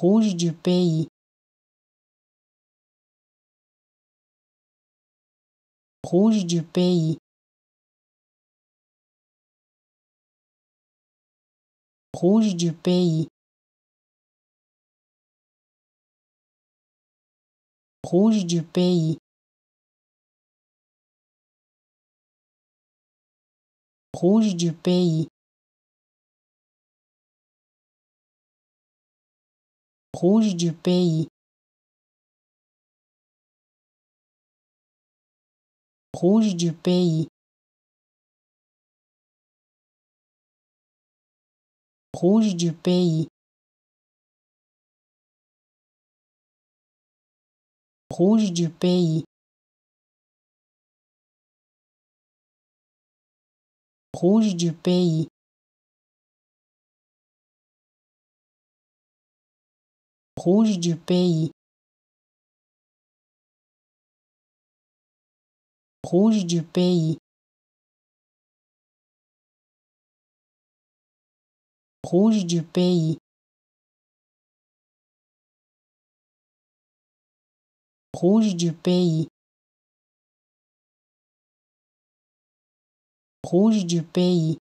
rouge du pays. Rouge du pays. Rouge du pays. Rouge du pays. Rouge du pays. rouge du pays. Rouge du pays. Rouge du pays. Rouge du pays. Rouge du pays. rouge du pays rouge du pays rouge du pays rouge du pays rouge du pays